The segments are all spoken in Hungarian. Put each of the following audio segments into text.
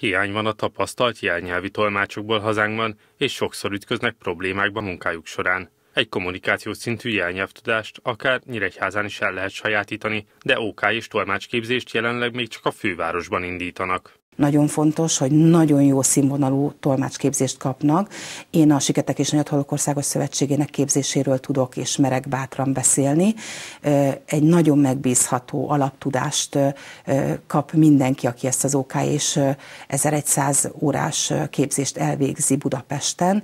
Hiány van a tapasztalt jelnyelvi tolmácsokból hazánkban, és sokszor ütköznek problémákba munkájuk során. Egy kommunikációs szintű jelnyelvtudást akár Nyíregyházán is el lehet sajátítani, de OK és tolmácsképzést jelenleg még csak a fővárosban indítanak nagyon fontos, hogy nagyon jó színvonalú tolmácsképzést kapnak. Én a Siketek és Nagyathalokországos Szövetségének képzéséről tudok és merek bátran beszélni. Egy nagyon megbízható alaptudást kap mindenki, aki ezt az OK és 1100 órás képzést elvégzi Budapesten.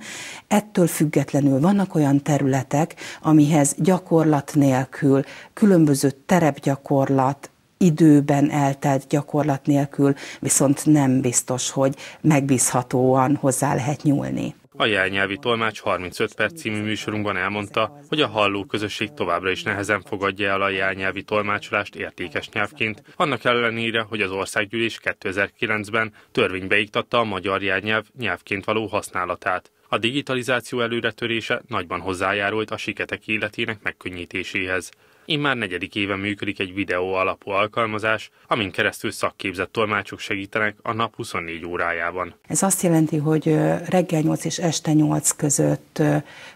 Ettől függetlenül vannak olyan területek, amihez gyakorlat nélkül, különböző terepgyakorlat, időben eltelt gyakorlat nélkül, viszont nem biztos, hogy megbízhatóan hozzá lehet nyúlni. A jelnyelvi tolmács 35 perc című műsorunkban elmondta, hogy a halló közösség továbbra is nehezen fogadja el a jelnyelvi tolmácsolást értékes nyelvként, annak ellenére, hogy az országgyűlés 2009-ben törvénybe iktatta a magyar jelnyelv nyelvként való használatát. A digitalizáció előretörése nagyban hozzájárult a siketek életének megkönnyítéséhez. Immár negyedik éve működik egy videó alapú alkalmazás, amin keresztül szakképzett tolmácsok segítenek a nap 24 órájában. Ez azt jelenti, hogy reggel 8 és este 8 között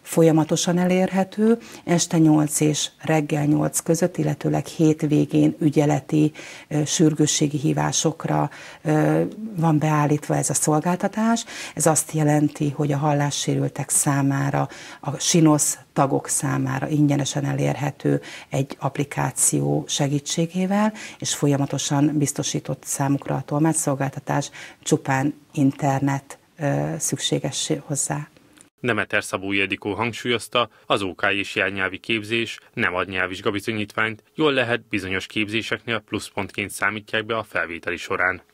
folyamatosan elérhető, este 8 és reggel 8 között, illetőleg hétvégén ügyeleti sürgősségi hívásokra van beállítva ez a szolgáltatás. Ez azt jelenti, hogy a hallássérültek számára a SINOSZ tagok számára ingyenesen elérhető egy applikáció segítségével, és folyamatosan biztosított számukra a tolmácsszolgáltatás csupán internet szükséges hozzá. Nemeter Szabó Jedikó hangsúlyozta, az OK és jelnyelvi képzés nem ad nyelvvizsgabizonyítványt, jól lehet bizonyos képzéseknél pluszpontként számítják be a felvételi során.